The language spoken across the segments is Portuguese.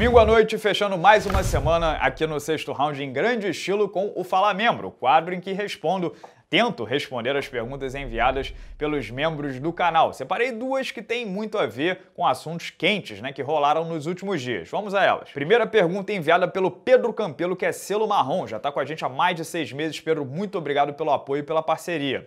Domingo à noite, fechando mais uma semana aqui no sexto round em grande estilo com o Fala Membro, o quadro em que respondo tento responder as perguntas enviadas pelos membros do canal. Separei duas que têm muito a ver com assuntos quentes, né, que rolaram nos últimos dias. Vamos a elas. Primeira pergunta enviada pelo Pedro Campelo, que é selo marrom, já está com a gente há mais de seis meses. Pedro, muito obrigado pelo apoio e pela parceria.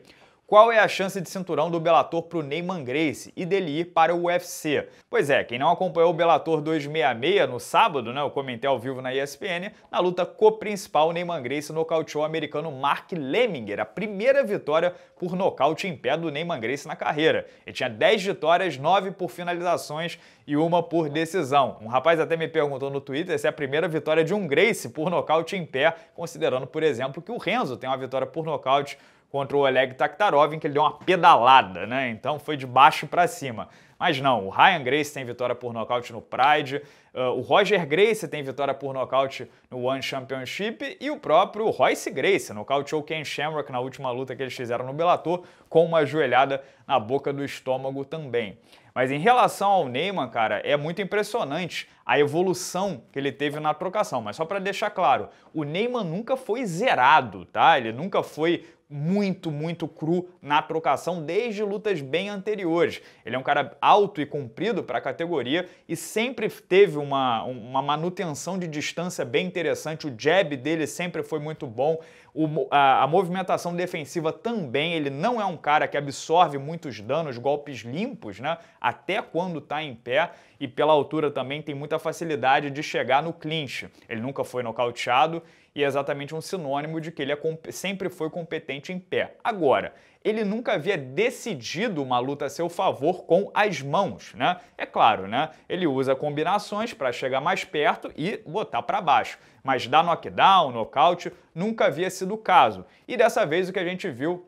Qual é a chance de cinturão do Bellator para o Neyman Grace e dele ir para o UFC? Pois é, quem não acompanhou o Bellator 266 no sábado, né, eu comentei ao vivo na ESPN, na luta co-principal, Neyman Grace nocauteou o americano Mark Lemminger, a primeira vitória por nocaute em pé do Neyman Grace na carreira. Ele tinha 10 vitórias, 9 por finalizações e uma por decisão. Um rapaz até me perguntou no Twitter se é a primeira vitória de um Grace por nocaute em pé, considerando, por exemplo, que o Renzo tem uma vitória por nocaute contra o Oleg Taktarov, em que ele deu uma pedalada, né? Então foi de baixo para cima. Mas não, o Ryan Grace tem vitória por nocaute no Pride, uh, o Roger Grace tem vitória por nocaute no One Championship e o próprio Royce Grace nocauteou Ken Shamrock na última luta que eles fizeram no Bellator com uma joelhada na boca do estômago também. Mas em relação ao Neyman, cara, é muito impressionante a evolução que ele teve na trocação. Mas só para deixar claro, o Neyman nunca foi zerado, tá? Ele nunca foi muito, muito cru na trocação desde lutas bem anteriores. Ele é um cara alto e comprido para a categoria e sempre teve uma, uma manutenção de distância bem interessante. O jab dele sempre foi muito bom, o, a, a movimentação defensiva também. Ele não é um cara que absorve muitos danos, golpes limpos, né? Até quando está em pé e pela altura também tem muita facilidade de chegar no clinch. Ele nunca foi nocauteado e é exatamente um sinônimo de que ele é sempre foi competente em pé. Agora, ele nunca havia decidido uma luta a seu favor com as mãos, né? É claro, né? Ele usa combinações para chegar mais perto e botar para baixo, mas dar knockdown, nocaute, nunca havia sido o caso. E dessa vez o que a gente viu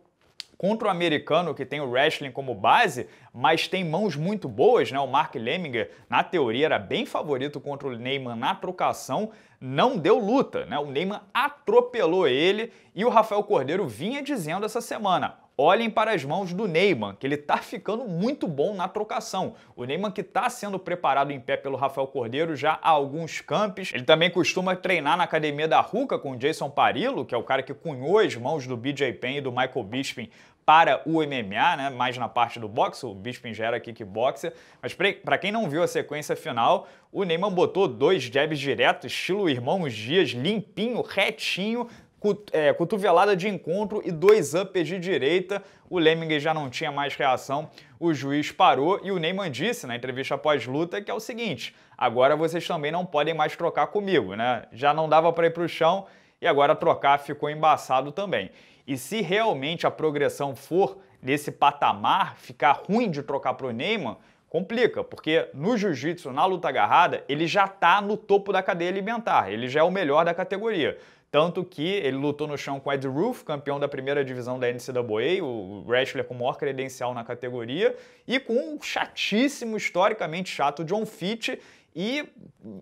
contra o americano que tem o wrestling como base, mas tem mãos muito boas, né? O Mark Lemminger, na teoria, era bem favorito contra o Neyman na trocação, não deu luta, né? O Neyman atropelou ele e o Rafael Cordeiro vinha dizendo essa semana: olhem para as mãos do Neyman, que ele está ficando muito bom na trocação. O Neyman que está sendo preparado em pé pelo Rafael Cordeiro já há alguns campos. Ele também costuma treinar na academia da Ruca com Jason Parillo, que é o cara que cunhou as mãos do BJ Penn e do Michael Bisping para o MMA, né? mais na parte do boxe, o Bisping aqui que kickboxer, mas para quem não viu a sequência final, o Neyman botou dois jabs diretos, estilo irmão Dias, limpinho, retinho, é, cotovelada de encontro e dois uppers de direita. O Lemminger já não tinha mais reação, o juiz parou e o Neyman disse na entrevista após luta que é o seguinte: agora vocês também não podem mais trocar comigo, né? Já não dava para ir para o chão e agora trocar ficou embaçado também. E se realmente a progressão for nesse patamar, ficar ruim de trocar pro Neyman, complica, porque no jiu-jitsu, na luta agarrada, ele já está no topo da cadeia alimentar, ele já é o melhor da categoria. Tanto que ele lutou no chão com Ed Roof, campeão da primeira divisão da NCAA, o wrestler com maior credencial na categoria, e com um chatíssimo, historicamente chato, John Fitch, e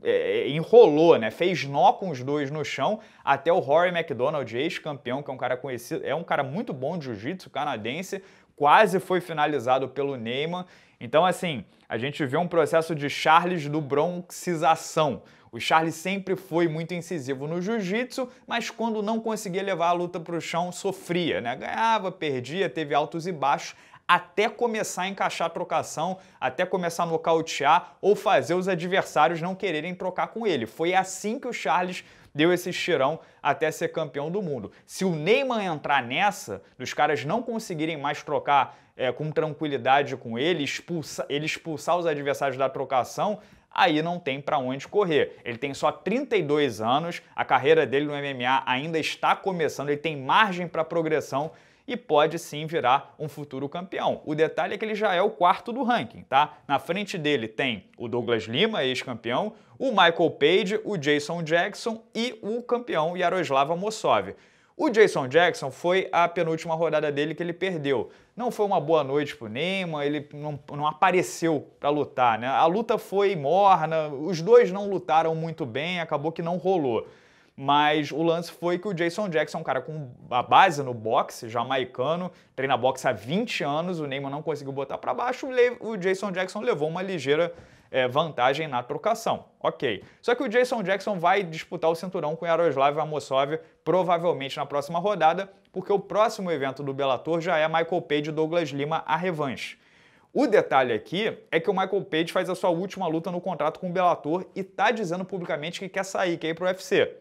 é, enrolou, né? Fez nó com os dois no chão até o Rory McDonald, ex-campeão, que é um cara conhecido, é um cara muito bom de jiu-jitsu canadense, quase foi finalizado pelo Neyman. Então, assim, a gente vê um processo de Charles do bronxização. O Charles sempre foi muito incisivo no jiu-jitsu, mas quando não conseguia levar a luta para o chão, sofria, né? Ganhava, perdia, teve altos e baixos, até começar a encaixar a trocação, até começar a nocautear ou fazer os adversários não quererem trocar com ele. Foi assim que o Charles deu esse tirão até ser campeão do mundo. Se o Neymar entrar nessa, dos caras não conseguirem mais trocar é, com tranquilidade com ele, expulsa, ele expulsar os adversários da trocação, aí não tem para onde correr. Ele tem só 32 anos, a carreira dele no MMA ainda está começando, ele tem margem para progressão e pode sim virar um futuro campeão. O detalhe é que ele já é o quarto do ranking, tá? Na frente dele tem o Douglas Lima, ex-campeão, o Michael Page, o Jason Jackson e o campeão Yaroslav Mossov. O Jason Jackson foi a penúltima rodada dele que ele perdeu. Não foi uma boa noite pro Neymar, ele não, não apareceu para lutar, né? A luta foi morna, os dois não lutaram muito bem, acabou que não rolou. Mas o lance foi que o Jason Jackson um cara com a base no boxe, jamaicano, treina boxe há 20 anos, o Neymar não conseguiu botar para baixo, o Jason Jackson levou uma ligeira é, vantagem na trocação. Ok. Só que o Jason Jackson vai disputar o cinturão com Yaroslav Amosov provavelmente na próxima rodada, porque o próximo evento do Bellator já é Michael Page e Douglas Lima a revanche. O detalhe aqui é que o Michael Page faz a sua última luta no contrato com o Bellator e tá dizendo publicamente que quer sair, que é ir pro UFC.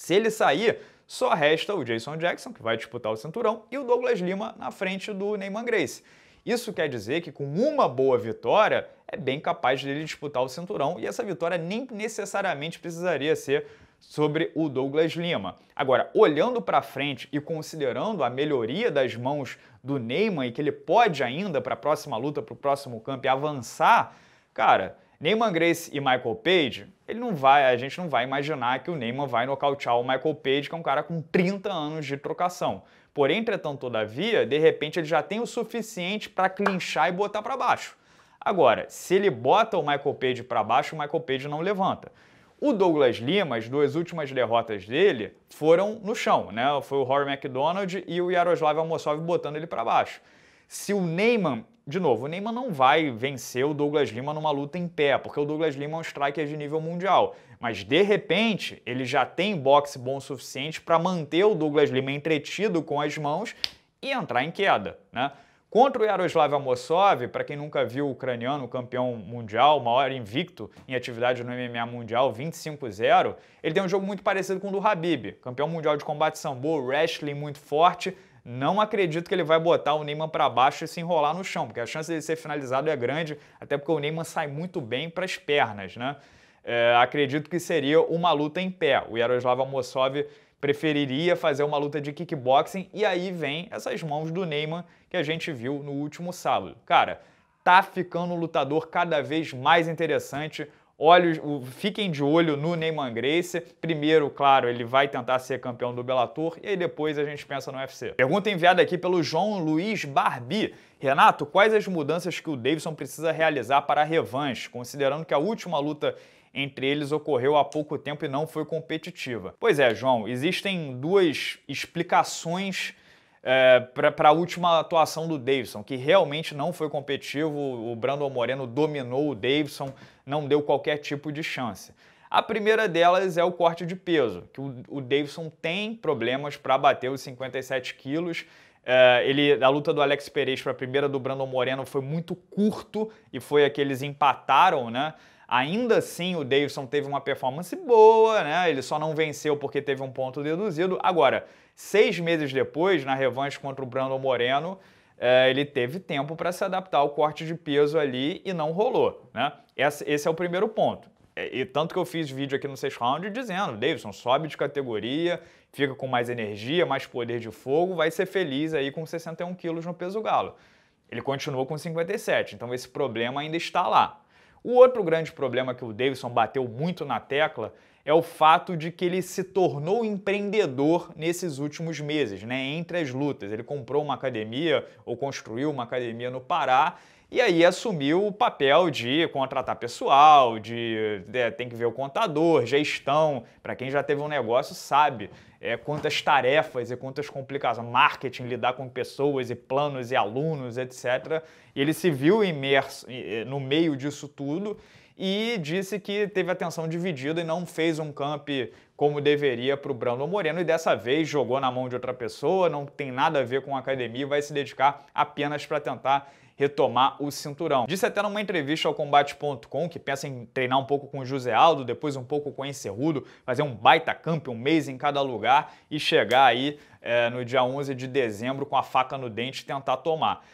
Se ele sair, só resta o Jason Jackson, que vai disputar o cinturão, e o Douglas Lima na frente do Neyman Grace. Isso quer dizer que com uma boa vitória, é bem capaz dele disputar o cinturão, e essa vitória nem necessariamente precisaria ser sobre o Douglas Lima. Agora, olhando para frente e considerando a melhoria das mãos do Neyman e que ele pode ainda para a próxima luta, para o próximo campo avançar, cara, Neyman Grace e Michael Page, ele não vai, a gente não vai imaginar que o Neyman vai nocautear o Michael Page, que é um cara com 30 anos de trocação. Porém, entretanto, todavia, de repente ele já tem o suficiente para clinchar e botar para baixo. Agora, se ele bota o Michael Page para baixo, o Michael Page não levanta. O Douglas Lima, as duas últimas derrotas dele foram no chão, né? Foi o Rory McDonald e o Yaroslav Almosov botando ele para baixo se o Neyman de novo, o Neyman não vai vencer o Douglas Lima numa luta em pé, porque o Douglas Lima é um striker de nível mundial. Mas de repente, ele já tem boxe bom o suficiente para manter o Douglas Lima entretido com as mãos e entrar em queda, né? Contra o Yaroslav Amosov, para quem nunca viu o ucraniano campeão mundial, maior invicto em atividade no MMA mundial, 25-0, ele tem um jogo muito parecido com o do Habib, campeão mundial de combate sambo, wrestling muito forte, não acredito que ele vai botar o Neymar para baixo e se enrolar no chão, porque a chance de ser finalizado é grande, até porque o Neymar sai muito bem para as pernas, né? É, acredito que seria uma luta em pé. O Yaroslav Amosov preferiria fazer uma luta de kickboxing e aí vem essas mãos do Neymar que a gente viu no último sábado. Cara, tá ficando um lutador cada vez mais interessante olhos, fiquem de olho no Neyman Grace. Primeiro, claro, ele vai tentar ser campeão do Bellator e aí depois a gente pensa no UFC. Pergunta enviada aqui pelo João Luiz Barbi. Renato, quais as mudanças que o Davidson precisa realizar para a revanche, considerando que a última luta entre eles ocorreu há pouco tempo e não foi competitiva? Pois é, João, existem duas explicações é, para a última atuação do Davidson, que realmente não foi competitivo, o Brandon Moreno dominou o Davidson, não deu qualquer tipo de chance. A primeira delas é o corte de peso, que o, o Davidson tem problemas para bater os 57 quilos. É, ele, a luta do Alex Pereira para a primeira do Brandon Moreno foi muito curto e foi a que eles empataram, né? Ainda assim, o Davidson teve uma performance boa, né? Ele só não venceu porque teve um ponto deduzido. Agora, seis meses depois, na revanche contra o Brandon Moreno, é, ele teve tempo para se adaptar ao corte de peso ali e não rolou, né? Esse é o primeiro ponto. É, e tanto que eu fiz vídeo aqui no sexto round dizendo, Davidson, sobe de categoria, fica com mais energia, mais poder de fogo, vai ser feliz aí com 61 quilos no peso galo. Ele continuou com 57, então esse problema ainda está lá. O outro grande problema que o Davidson bateu muito na tecla é o fato de que ele se tornou empreendedor nesses últimos meses, né? Entre as lutas. Ele comprou uma academia ou construiu uma academia no Pará e aí assumiu o papel de contratar pessoal, de, é, tem que ver o contador, gestão. Para quem já teve um negócio sabe é, quantas tarefas e quantas complicações, marketing, lidar com pessoas e planos e alunos, etc. E ele se viu imerso no meio disso tudo e disse que teve atenção dividida e não fez um camp como deveria para o Brando Moreno e dessa vez jogou na mão de outra pessoa, não tem nada a ver com a academia e vai se dedicar apenas para tentar retomar o cinturão. Disse até numa entrevista ao Combate.com que pensa em treinar um pouco com o José Aldo, depois um pouco com o Encerrudo, fazer um baita camp, um mês em cada lugar e chegar aí é, no dia 11 de dezembro com a faca no dente e tentar tomar.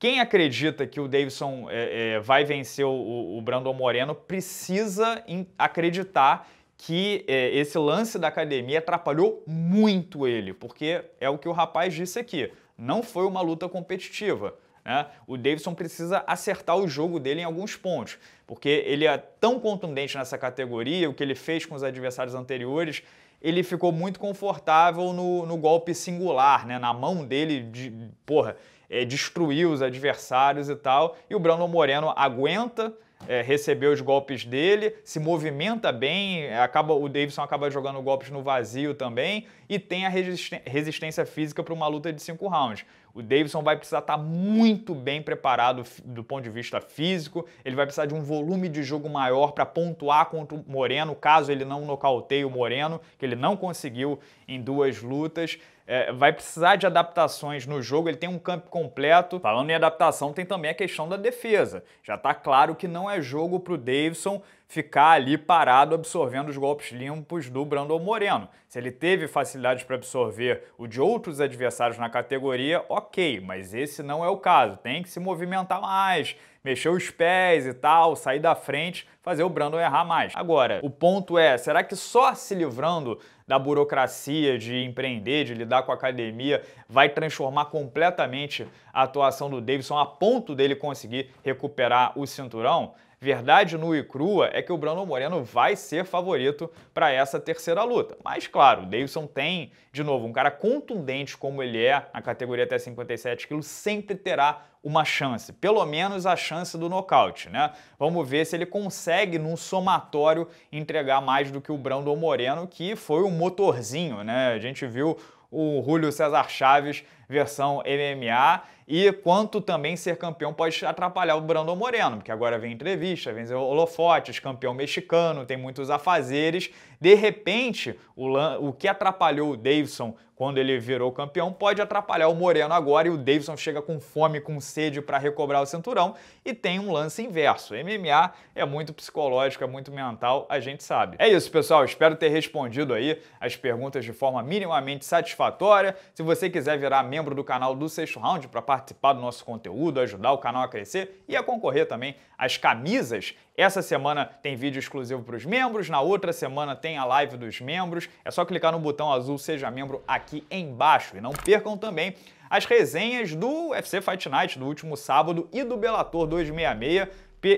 Quem acredita que o Davidson é, é, vai vencer o, o, Brandon Moreno precisa em, acreditar que é, esse lance da academia atrapalhou muito ele, porque é o que o rapaz disse aqui, não foi uma luta competitiva. Né? O Davidson precisa acertar o jogo dele em alguns pontos, porque ele é tão contundente nessa categoria, o que ele fez com os adversários anteriores, ele ficou muito confortável no, no golpe singular, né? na mão dele, de, porra, é, destruir os adversários e tal. E o Brandon Moreno aguenta é, receber os golpes dele, se movimenta bem, acaba o Davidson acaba jogando golpes no vazio também e tem a resistência física para uma luta de cinco rounds. O Davidson vai precisar estar tá muito bem preparado do ponto de vista físico, ele vai precisar de um volume de jogo maior para pontuar contra o Moreno, caso ele não nocauteie o Moreno, que ele não conseguiu em duas lutas é, vai precisar de adaptações no jogo, ele tem um campo completo. Falando em adaptação, tem também a questão da defesa. Já está claro que não é jogo para o Davidson ficar ali parado absorvendo os golpes limpos do Brandon Moreno. Se ele teve facilidades para absorver o de outros adversários na categoria, ok, mas esse não é o caso. Tem que se movimentar mais, mexer os pés e tal, sair da frente, fazer o Brandon errar mais. Agora, o ponto é, será que só se livrando da burocracia de empreender, de lidar com a academia, vai transformar completamente a atuação do Davidson a ponto dele conseguir recuperar o cinturão? Verdade nua e crua é que o Brandon Moreno vai ser favorito para essa terceira luta. Mas claro, o Davidson tem, de novo, um cara contundente como ele é na categoria até 57 quilos, sempre terá uma chance, pelo menos a chance do nocaute, né? Vamos ver se ele consegue num somatório entregar mais do que o Brandon Moreno, que foi um motorzinho, né? A gente viu o Julio César Chaves versão MMA e quanto também ser campeão pode atrapalhar o Brandon Moreno, porque agora vem entrevista, vem holofotes, campeão mexicano, tem muitos afazeres de repente, o, o que atrapalhou o Davidson quando ele virou campeão pode atrapalhar o Moreno agora e o Davidson chega com fome, com sede para recobrar o cinturão e tem um lance inverso. MMA é muito psicológico, é muito mental, a gente sabe. É isso, pessoal. Espero ter respondido aí as perguntas de forma minimamente satisfatória. Se você quiser virar membro do canal do Sexto Round para participar do nosso conteúdo, ajudar o canal a crescer e a concorrer também às camisas essa semana tem vídeo exclusivo para os membros, na outra semana tem a live dos membros. É só clicar no botão azul Seja Membro aqui embaixo. E não percam também as resenhas do UFC Fight Night do último sábado e do Bellator 266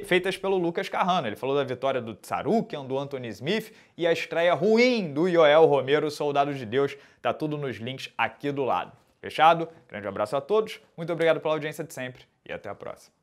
feitas pelo Lucas Carrano. Ele falou da vitória do Tsarukian, do Anthony Smith e a estreia ruim do Joel Romero, Soldado de Deus. Tá tudo nos links aqui do lado. Fechado? Grande abraço a todos, muito obrigado pela audiência de sempre e até a próxima.